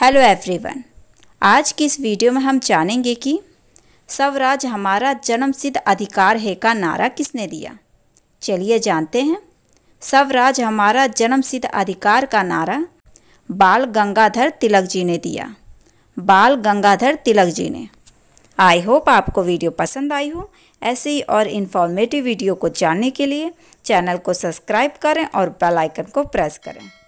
hello everyone आज की इस वीडियो में हम जानेंगे कि स्वराज हमारा जन्मसिद्ध अधिकार है का नारा किसने दिया चलिए जानते हैं स्वराज हमारा जन्मसिद्ध अधिकार का नारा बाल गंगाधर तिलक जी ने दिया बाल गंगाधर तिलक जी ने आई होप आपको वीडियो पसंद आई हो ऐसे ही और इन्फॉर्मेटिव वीडियो को जानने के लिए चैनल को सब्सक्राइब करें और बेलाइकन को प्रेस करें